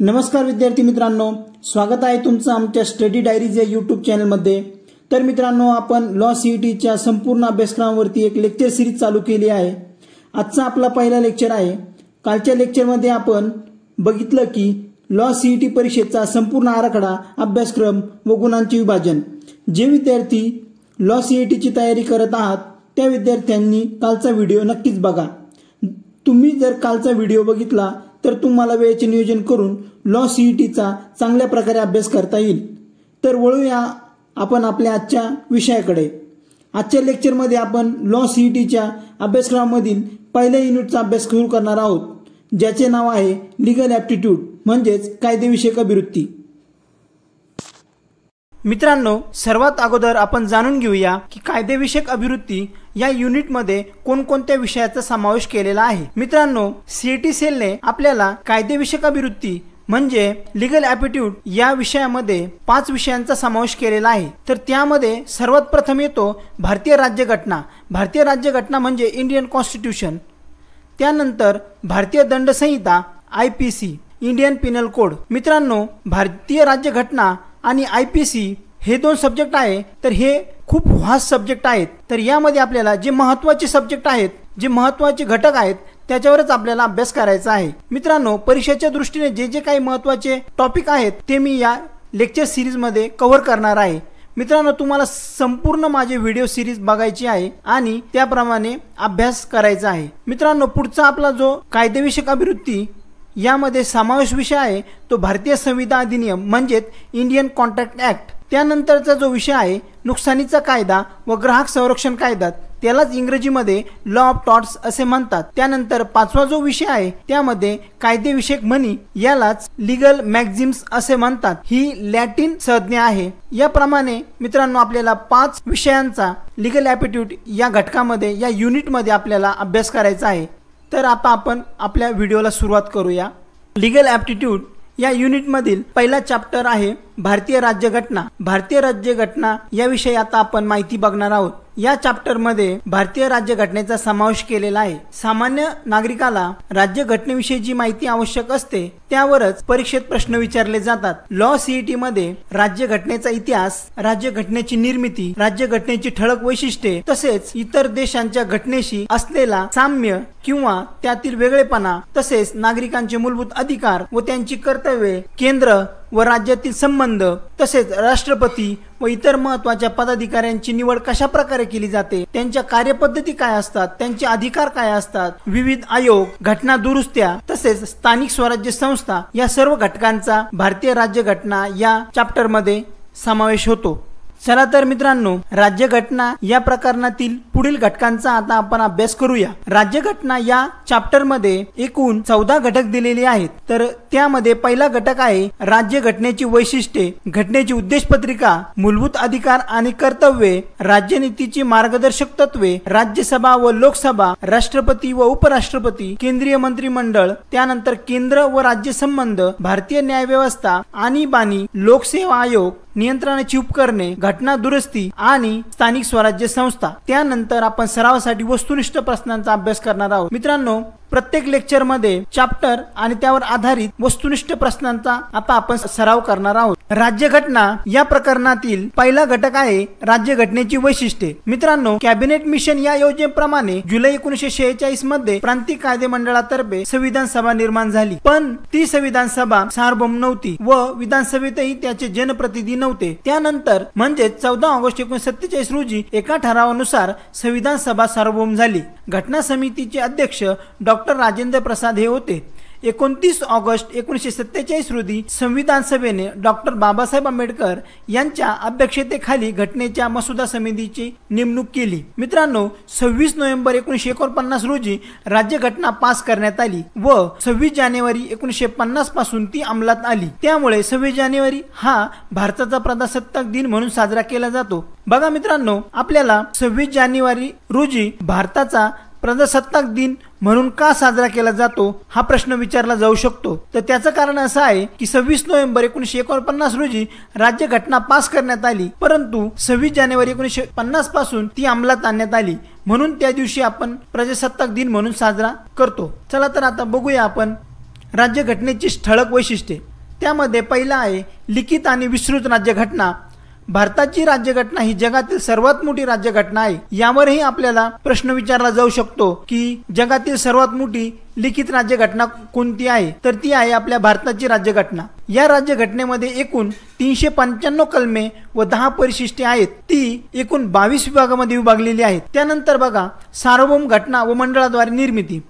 नमस्कार विद्यार्थी मित्रांनो स्वागत आहे तुमचं आमच्या स्टडी डायरीज या यूट्यूब चॅनलमध्ये तर मित्रांनो आपण लॉ सीईटीच्या e संपूर्ण अभ्यासक्रमावरती एक लेक्चर सिरीज चालू केली आहे आजचा आपला पहिला लेक्चर आहे कालच्या लेक्चरमध्ये आपण बघितलं की लॉ सीईटी e परीक्षेचा संपूर्ण आराखडा अभ्यासक्रम व गुणांचे विभाजन जे विद्यार्थी लॉ सीईटीची e तयारी करत आहात त्या विद्यार्थ्यांनी कालचा व्हिडिओ नक्कीच बघा तुम्ही जर कालचा व्हिडिओ बघितला तर तुम्हाला वेळेचे नियोजन करून लॉ सीईटीचा e चांगल्या प्रकारे अभ्यास करता येईल तर वळूया आपण आपल्या आजच्या विषयाकडे आजच्या लेक्चरमध्ये आपण लॉ सीईटीच्या e अभ्यासक्रमामधील पहिल्या युनिटचा अभ्यास सुरू करणार आहोत ज्याचे नाव आहे लिगल ॲप्टिट्यूड म्हणजेच कायदेविषयक अभिवृत्ती मित्रांनो सर्वात अगोदर आपण जाणून घेऊया की कायदेविषयक अभिवृत्ती या युनिटमध्ये कोणकोणत्या विषयाचा समावेश केलेला आहे मित्रांनो सीईटी सेलने आपल्याला कायदेविषयक अभिवृत्ती म्हणजे लिगल ॲपिट्यूड या विषयामध्ये पाच विषयांचा समावेश केलेला आहे तर त्यामध्ये सर्वात प्रथम येतो भारतीय राज्यघटना भारतीय राज्यघटना म्हणजे इंडियन कॉन्स्टिट्यूशन त्यानंतर भारतीय दंडसंहिता I P C Indian penal code मित्रांनो भारतीय राज्यघटना आणि आय पी सी हे दोन सब्जेक्ट आहे तर हे खूप व्हास सब्जेक्ट आहेत तर यामध्ये आपल्याला जे महत्त्वाचे सब्जेक्ट आहेत जे महत्त्वाचे घटक आहेत त्याच्यावरच आपल्याला अभ्यास करायचा आहे मित्रांनो परीक्षेच्या दृष्टीने जे जे काही महत्त्वाचे टॉपिक आहेत ते मी या लेक्चर सिरीजमध्ये कव्हर करणार आहे मित्रांनो तुम्हाला संपूर्ण माझे व्हिडिओ सिरीज बघायची आहे आणि त्याप्रमाणे अभ्यास करायचा आहे मित्रांनो पुढचा आपला जो कायदेविषयक अभिवृत्ती यामध्ये समावेश विषय आहे तो भारतीय संविधान अधिनियम म्हणजेच इंडियन कॉन्ट्रॅक्ट ॲक्ट त्यानंतरचा जो विषय आहे नुकसानीचा कायदा व ग्राहक संरक्षण कायदा त्यालाच इंग्रजीमध्ये लॉ ऑफ टॉट्स असे म्हणतात त्यानंतर पाचवा जो विषय आहे त्यामध्ये कायदेविषयक म्हणी यालाच लिगल मॅक्झिम्स असे म्हणतात ही लॅटिन संज्ञा आहे याप्रमाणे मित्रांनो आपल्याला पाच विषयांचा लिगल ॲप्टिट्यूड या घटकामध्ये या युनिटमध्ये आपल्याला अभ्यास करायचा आहे तर आता आपण आपल्या व्हिडिओला सुरुवात करूया लिगल ॲप्टिट्यूड या युनिटमधील पहिला चॅप्टर आहे भारतीय राज्यघटना भारतीय राज्यघटना याविषयी आता आपण माहिती बघणार आहोत या मध्ये भारतीय राज्यघटनेचा समावेश केलेला आहे सामान्य नागरिकाला राज्यघटनेविषयी जी माहिती आवश्यक असते त्यावरच परीक्षेत प्रश्न विचारले जातात लॉ सीईटी e मध्ये राज्यघटनेचा इतिहास राज्यघटनेची निर्मिती राज्यघटनेची ठळक वैशिष्ट्ये तसेच इतर देशांच्या घटनेशी असलेला साम्य किंवा त्यातील वेगळेपणा तसेच नागरिकांचे मूलभूत अधिकार व त्यांची कर्तव्ये केंद्र व राज्यातील संबंध तसेच राष्ट्रपती व इतर महत्वाच्या पदाधिकाऱ्यांची निवड कशा प्रकारे केली जाते त्यांच्या कार्यपद्धती काय असतात त्यांचे अधिकार काय असतात विविध आयोग घटना दुरुस्त्या तसेच स्थानिक स्वराज्य संस्था या सर्व घटकांचा भारतीय राज्यघटना या चॅप्टरमध्ये समावेश होतो चला तर मित्रांनो राज्यघटना या प्रकरणातील पुढील घटकांचा आता आपण अभ्यास करूया राज्यघटना या चॅप्टर मध्ये एकूण चौदा घटक दिलेले आहेत तर त्यामध्ये पहिला घटक आहे राज्य घटनेची वैशिष्ट्ये घटनेची उद्देशपत्रिका मूलभूत अधिकार आणि कर्तव्ये राज्यनीतीची मार्गदर्शक तत्वे राज्यसभा व लोकसभा राष्ट्रपती व उपराष्ट्रपती केंद्रीय मंत्रिमंडळ त्यानंतर केंद्र व राज्य संबंध भारतीय न्यायव्यवस्था बाणी लोकसेवा आयोग नियंत्रणाची उपकरणे घटना दुरुस्ती आणि स्थानिक स्वराज्य संस्था त्यानंतर आपण सरावासाठी वस्तुनिष्ठ प्रश्नांचा अभ्यास करणार आहोत मित्रांनो प्रत्येक मध्ये चॅप्टर आणि त्यावर आधारित वस्तुनिष्ठ प्रश्नांचा आता आपण सराव करणार आहोत राज्यघटना या प्रकरणातील पहिला घटक आहे राज्यघटनेची वैशिष्ट्ये मित्रांनो कॅबिनेट मिशन या योजनेप्रमाणे जुलै एकोणीशे शेहेचाळीस मध्ये प्रांतिक कायदे मंडळातर्फे संविधान सभा निर्माण झाली पण ती संविधान सभा सार्वभौम नव्हती व विधानसभेतही त्याचे जनप्रतिनिधी नव्हते त्यानंतर म्हणजे चौदा ऑगस्ट एकोणीशे सत्तेचाळीस रोजी एका ठरावानुसार संविधान सभा सार्वभौम झाली घटना समितीचे अध्यक्ष डॉ डॉक्टर राजेंद्र प्रसाद हे होते एकोणतीस ऑगस्ट एकोणीसशे सत्तेचाळीस रोजी संविधान सभेने डॉक्टर बाबासाहेब आंबेडकर यांच्या अध्यक्षतेखाली घटनेच्या मसुदा समितीची नेमणूक केली मित्रांनो सव्वीस नोव्हेंबर एकोणीसशे एकोणपन्नास रोजी राज्यघटना पास करण्यात आली व सव्वीस जानेवारी एकोणीसशे पन्नास पासून ती अंमलात आली त्यामुळे सव्वीस जानेवारी हा भारताचा प्रजासत्ताक दिन म्हणून साजरा केला जातो बघा मित्रांनो आपल्याला सव्वीस जानेवारी रोजी भारताचा प्रजासत्ताक दिन म्हणून का साजरा केला जातो हा प्रश्न विचारला जाऊ शकतो तर त्याचं कारण असं आहे की सव्वीस नोव्हेंबर एकोणीसशे एकोणपन्नास रोजी राज्यघटना पास करण्यात आली परंतु सव्वीस जानेवारी एकोणीसशे पन्नास पासून ती अंमलात आणण्यात आली म्हणून त्या दिवशी आपण प्रजासत्ताक दिन म्हणून साजरा करतो चला तर आता बघूया आपण राज्यघटनेची ठळक वैशिष्ट्ये त्यामध्ये पहिला आहे लिखित आणि विस्तृत राज्यघटना भारताची राज्यघटना ही जगातील सर्वात मोठी राज्यघटना आहे यावरही आपल्याला प्रश्न विचारला जाऊ शकतो की जगातील सर्वात मोठी लिखित राज्यघटना कोणती आहे तर ती आहे आपल्या भारताची राज्यघटना या राज्यघटनेमध्ये एकूण तीनशे पंच्याण्णव कलमे व दहा परिशिष्टे आहेत ती एकूण बावीस विभागामध्ये विभागलेली आहेत त्यानंतर बघा सार्वभौम घटना व मंडळाद्वारे निर्मिती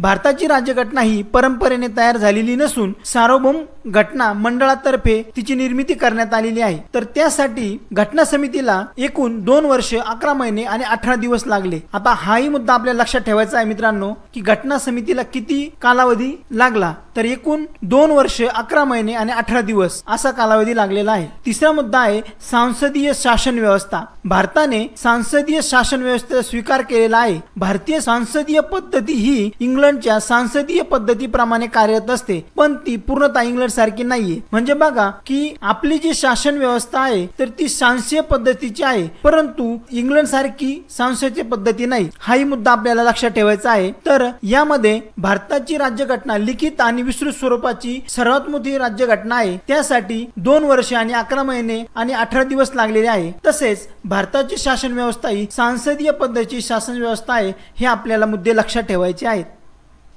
भारताची राज्यघटना ही परंपरेने तयार झालेली नसून सार्वभौम घटना मंडळातर्फे तिची निर्मिती करण्यात आलेली आहे तर त्यासाठी घटना समितीला एकूण दोन वर्ष अकरा महिने आणि अठरा दिवस लागले आता हाही मुद्दा आपल्या लक्षात ठेवायचा आहे मित्रांनो की घटना समितीला किती कालावधी लागला तर एकूण दोन वर्ष अकरा महिने आणि अठरा दिवस असा कालावधी लागलेला आहे तिसरा मुद्दा आहे सांसदीय शासन व्यवस्था भारताने सांसदीय शासन व्यवस्थेचा स्वीकार केलेला आहे भारतीय सांसदीय पद्धती ही इंग्लंड इंग्लंडच्या सांसदीय पद्धतीप्रमाणे कार्यरत असते पण ती पूर्णतः इंग्लंड सारखी नाहीये म्हणजे बघा की आपली जी शासन व्यवस्था आहे तर ती सांसदीय पद्धतीची आहे परंतु इंग्लंड सारखी सांसदीय पद्धती नाही हाही मुद्दा आपल्याला लक्षात ठेवायचा आहे तर यामध्ये भारताची राज्यघटना लिखित आणि विस्तृत स्वरूपाची सर्वात मोठी राज्यघटना आहे त्यासाठी दोन वर्षे आणि अकरा महिने आणि अठरा दिवस लागलेले आहे तसेच भारताची शासन व्यवस्था ही सांसदीय पद्धतीची शासन व्यवस्था आहे हे आपल्याला मुद्दे लक्षात ठेवायचे आहेत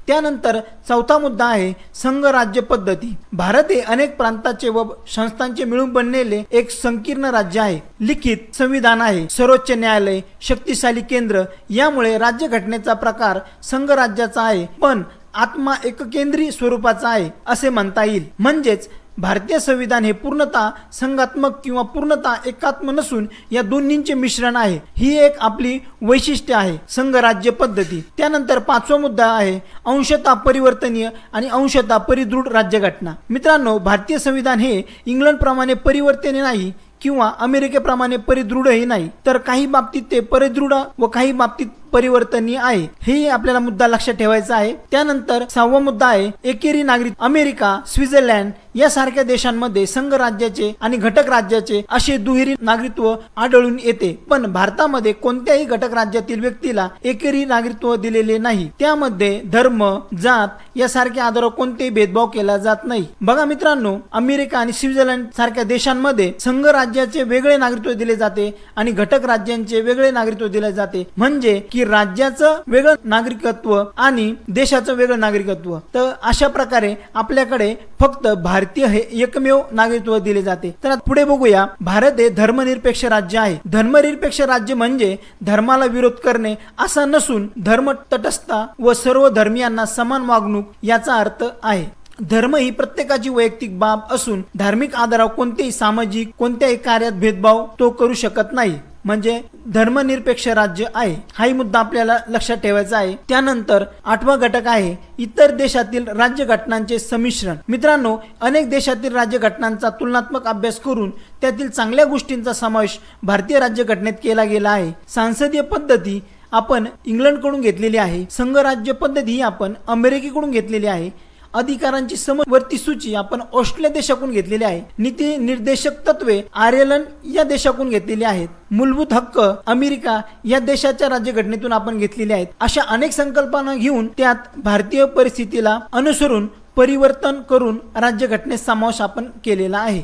त्यानंतर चौथा मुद्दा आहे संघ राज्य पद्धती भारत हे अनेक प्रांताचे व संस्थांचे मिळून बनलेले एक संकीर्ण राज्य आहे लिखित संविधान आहे सर्वोच्च न्यायालय शक्तिशाली केंद्र यामुळे राज्य घटनेचा प्रकार संघ राज्याचा आहे पण आत्मा एककेंद्री स्वरूपाचा आहे असे म्हणता येईल म्हणजेच भारतीय संविधान हे पूर्णता संघात्मक किंवा पूर्णता एकात्म नसून या दोन्हींचे मिश्रण आहे ही एक आपली वैशिष्ट्य आहे संघराज्य पद्धती त्यानंतर पाचवा मुद्दा आहे अंशता परिवर्तनीय आणि अंशता परिदृढ राज्यघटना मित्रांनो भारतीय संविधान हे इंग्लंडप्रमाणे परिवर्तनीय नाही किंवा अमेरिकेप्रमाणे परिदृढही नाही तर काही बाबतीत ते परिदृढ व काही बाबतीत परिवर्तनीय आहे हे आपल्याला मुद्दा लक्षात ठेवायचा आहे त्यानंतर सहावा मुद्दा आहे एकेरी नागरिक अमेरिका स्वित्झर्लंड यासारख्या देशांमध्ये संघ राज्याचे आणि घटक राज्याचे असे दुहेरी नागरिकत्व आढळून येते पण भारतामध्ये कोणत्याही घटक राज्यातील व्यक्तीला एकेरी नागरिकत्व दिलेले नाही त्यामध्ये धर्म जात यासारख्या आधारावर कोणतेही भेदभाव केला जात नाही बघा मित्रांनो अमेरिका आणि स्वित्झर्लंड सारख्या देशांमध्ये संघ राज्याचे वेगळे नागरिकत्व दिले जाते आणि घटक राज्यांचे वेगळे नागरिकत्व दिले जाते म्हणजे की की राज्याचं वेगळं नागरिकत्व आणि देशाचं वेगळं नागरिकत्व तर अशा प्रकारे आपल्याकडे फक्त भारतीय हे एकमेव नागरिकत्व दिले जाते तर पुढे बघूया भारत हे धर्मनिरपेक्ष राज्य आहे धर्मनिरपेक्ष राज्य म्हणजे धर्माला विरोध करणे असा नसून धर्म तटस्थता व सर्व धर्मियांना समान वागणूक याचा अर्थ आहे धर्म ही प्रत्येकाची वैयक्तिक बाब असून धार्मिक आधारावर कोणतेही सामाजिक कोणत्याही कार्यात भेदभाव तो करू शकत नाही म्हणजे धर्मनिरपेक्ष राज्य आहे हाही मुद्दा आपल्याला लक्षात ठेवायचा आहे त्यानंतर आठवा घटक आहे इतर देशातील राज्य घटनांचे समिश्रण मित्रांनो अनेक देशातील राज्य घटनांचा तुलनात्मक अभ्यास करून त्यातील चांगल्या गोष्टींचा समावेश भारतीय राज्य घटनेत केला गेला आहे सांसदीय पद्धती आपण इंग्लंडकडून घेतलेली आहे संघराज्य पद्धती ही आपण अमेरिकेकडून घेतलेली आहे अधिकारांची समवर्ती सूची आपण ऑस्ट्रेलिया देशाकडून घेतलेली आहे नीती निर्देशक तत्वे आर्यलन या देशाकडून घेतलेली आहेत मूलभूत हक्क अमेरिका या देशाच्या राज्यघटनेतून आपण घेतलेले आहेत अशा अनेक संकल्पना घेऊन त्यात भारतीय परिस्थितीला अनुसरून परिवर्तन करून राज्यघटनेत समावेश आपण केलेला आहे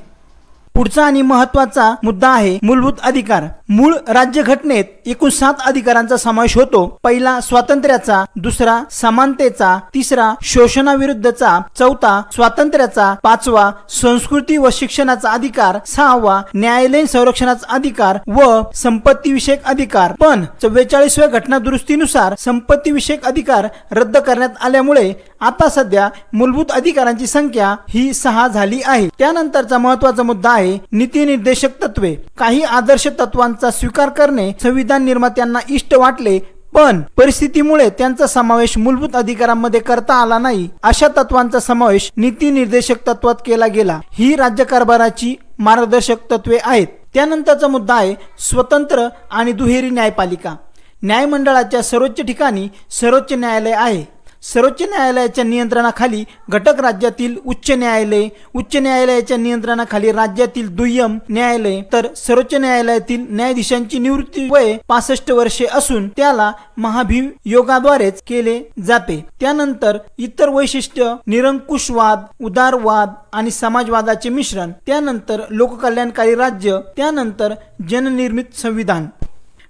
पुढचा आणि महत्वाचा मुद्दा आहे मूलभूत अधिकार मूळ राज्यघटनेत एकूण सात अधिकारांचा समावेश होतो पहिला स्वातंत्र्याचा दुसरा समानतेचा तिसरा शोषणाविरुद्धचा चौथा स्वातंत्र्याचा पाचवा संस्कृती व शिक्षणाचा अधिकार सहावा न्यायालयीन संरक्षणाचा अधिकार व संपत्तीविषयक अधिकार पण चव्वेचाळीसव्या घटना दुरुस्तीनुसार संपत्तीविषयक अधिकार रद्द करण्यात आल्यामुळे आता सध्या मूलभूत अधिकारांची संख्या ही सहा झाली आहे त्यानंतरचा महत्वाचा मुद्दा आहे नीती निर्देशक तत्वे काही आदर्श तत्वां स्वीकार करणे संविधान निर्मात्यांना इष्ट वाटले पण परिस्थितीमुळे त्यांचा समावेश मूलभूत अधिकारांमध्ये करता आला नाही अशा तत्वांचा समावेश नीती निर्देशक तत्वात केला गेला ही राज्य कारभाराची मार्गदर्शक तत्वे आहेत त्यानंतरचा मुद्दा आहे स्वतंत्र आणि दुहेरी न्यायपालिका न्यायमंडळाच्या सर्वोच्च ठिकाणी सर्वोच्च न्यायालय आहे सर्वोच्च न्यायालयाच्या नियंत्रणाखाली घटक राज्यातील उच्च न्यायालय उच्च न्यायालयाच्या नियंत्रणाखाली राज्यातील दुय्यम न्यायालय तर सर्वोच्च न्यायालयातील न्यायाधीशांची निवृत्ती वय पासष्ट वर्षे असून त्याला योगाद्वारेच केले जाते त्यानंतर इतर वैशिष्ट्य निरंकुशवाद उदारवाद आणि समाजवादाचे मिश्रण त्यानंतर लोककल्याणकारी राज्य त्यानंतर जननिर्मित संविधान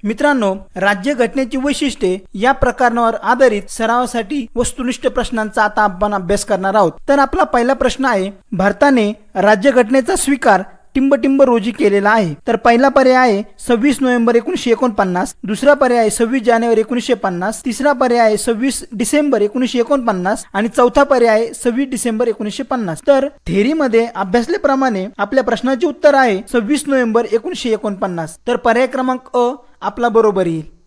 मित्रांनो राज्य घटनेची वैशिष्ट्ये या प्रकरणावर आधारित सरावासाठी वस्तुनिष्ठ प्रश्नांचा आता आपण अभ्यास करणार आहोत तर आपला पहिला प्रश्न आहे भारताने राज्यघटनेचा स्वीकार टिंबटिंब रोजी केलेला आहे तर पहिला पर्याय आहे सव्वीस नोव्हेंबर एकोणीशे एकोणपन्नास दुसरा पर्याय सव्वीस जानेवारी एकोणीसशे पन्नास तिसरा पर्याय सव्वीस डिसेंबर एकोणीसशे एकोणपन्नास आणि चौथा पर्याय सव्वीस डिसेंबर एकोणीसशे पन्नास तर थेरीमध्ये अभ्यासल्याप्रमाणे आपल्या प्रश्नाचे उत्तर आहे सव्वीस नोव्हेंबर एकोणीसशे एकोणपन्नास तर पर्याय क्रमांक अ आपला बरोबर येईल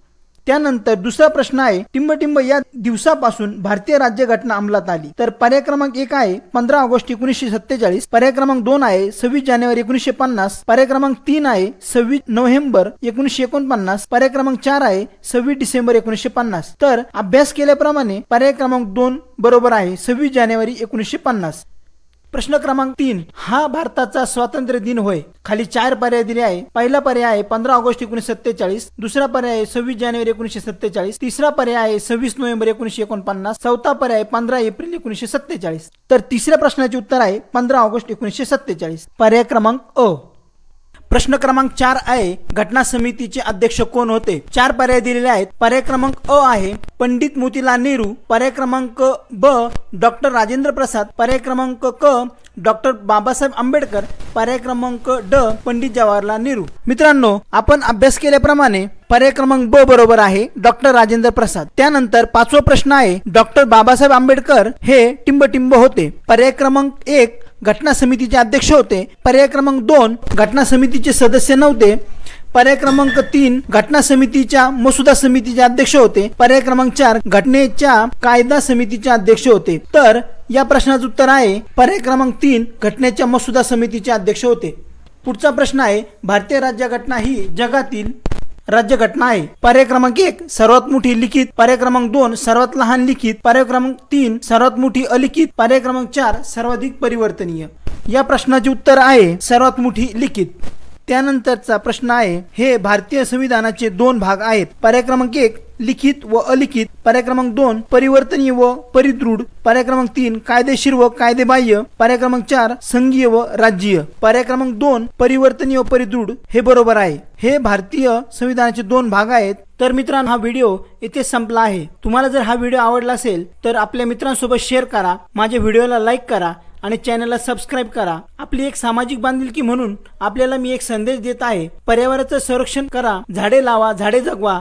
त्यानंतर दुसरा प्रश्न आहे टिंबटिंब या दिवसापासून भारतीय राज्यघटना अंमलात आली तर पर्याय क्रमांक एक आहे पंधरा ऑगस्ट एकोणीसशे सत्तेचाळीस पर्याय क्रमांक दोन आहे सव्वीस जानेवारी एकोणीसशे पन्नास पर्याय क्रमांक तीन आहे सव्वीस नोव्हेंबर एकोणीसशे एकोणपन्नास पर्याय क्रमांक चार आहे सव्वीस डिसेंबर एकोणीसशे पन्नास तर अभ्यास केल्याप्रमाणे पर्याय क्रमांक दोन बरोबर आहे सव्वीस जानेवारी एकोणीसशे पन्नास प्रश्न क्रमांक तीन हा भारताचा स्वातंत्र्य दिन होय खाली चार पर्याय दिले आहे पहिला पर्याय आहे पंधरा ऑगस्ट एकोणीशे सत्तेचाळीस दुसरा पर्याय आहे सव्वीस जानेवारी एकोणीशे सत्तेचाळीस तिसरा पर्याय आहे सव्वीस नोव्हेंबर एकोणीशे एकोणपन्नास चौथा पर्याय पंधरा एप्रिल एकोणीसशे सत्तेचाळीस तर तिसऱ्या प्रश्नाचे उत्तर आहे पंधरा ऑगस्ट एकोणीसशे सत्तेचाळीस पर्याय क्रमांक अ प्रश्न क्रमांक चार आहे घटना समितीचे अध्यक्ष कोण होते चार पर्याय दिलेले आहेत पर्याय क्रमांक अ आहे पंडित मोतीलाल नेहरू पर्याय क्रमांक ब डॉक्टर राजेंद्र प्रसाद पर्याय क्रमांक क डॉक्टर बाबासाहेब आंबेडकर पर्याय क्रमांक ड पंडित जवाहरलाल नेहरू मित्रांनो आपण अभ्यास केल्याप्रमाणे पर्याय क्रमांक ब बरोबर आहे डॉक्टर राजेंद्र प्रसाद त्यानंतर पाचवा प्रश्न आहे डॉक्टर बाबासाहेब आंबेडकर हे टिंबटिंब होते पर्याय क्रमांक एक घटना समितीचे अध्यक्ष होते पर्याय क्रमांक दोन घटना समितीचे सदस्य नव्हते पर्याय क्रमांक तीन घटना समितीच्या मसुदा समितीचे अध्यक्ष होते पर्याय क्रमांक चार घटनेच्या कायदा समितीचे अध्यक्ष होते तर या प्रश्नाचं उत्तर आहे पर्याय क्रमांक तीन घटनेच्या मसुदा समितीचे अध्यक्ष होते पुढचा प्रश्न आहे भारतीय राज्यघटना ही जगातील राज्य घटना आहे पर्याय क्रमांक एक सर्वात मोठी लिखित पर्याय क्रमांक दोन सर्वात लहान लिखित पर्याय क्रमांक तीन सर्वात मोठी अलिखित पर्याय क्रमांक चार सर्वाधिक परिवर्तनीय या प्रश्नाचे उत्तर आहे सर्वात मोठी लिखित त्यानंतरचा प्रश्न आहे हे भारतीय संविधानाचे दोन भाग आहेत पर्याय क्रमांक एक लिखित व अलिखित पर्याय क्रमांक दोन परिवर्तनीय व परिदृढ पर्याय क्रमांक तीन कायदेशीर व कायदेबाह्य पर्याय क्रमांक चार संघीय व राज्यीय पर्याय क्रमांक दोन परिवर्तनीय व परिदृढ हे बरोबर आहे हे भारतीय संविधानाचे दोन भाग आहेत तर मित्रांनो हा व्हिडिओ इथे संपला आहे तुम्हाला जर हा व्हिडिओ आवडला असेल तर आपल्या मित्रांसोबत शेअर करा माझ्या व्हिडिओला लाईक करा आणि चॅनलला सबस्क्राईब करा आपली एक सामाजिक बांधिलकी म्हणून आपल्याला मी एक संदेश देत आहे पर्यावरणाचं संरक्षण करा झाडे लावा झाडे जगवा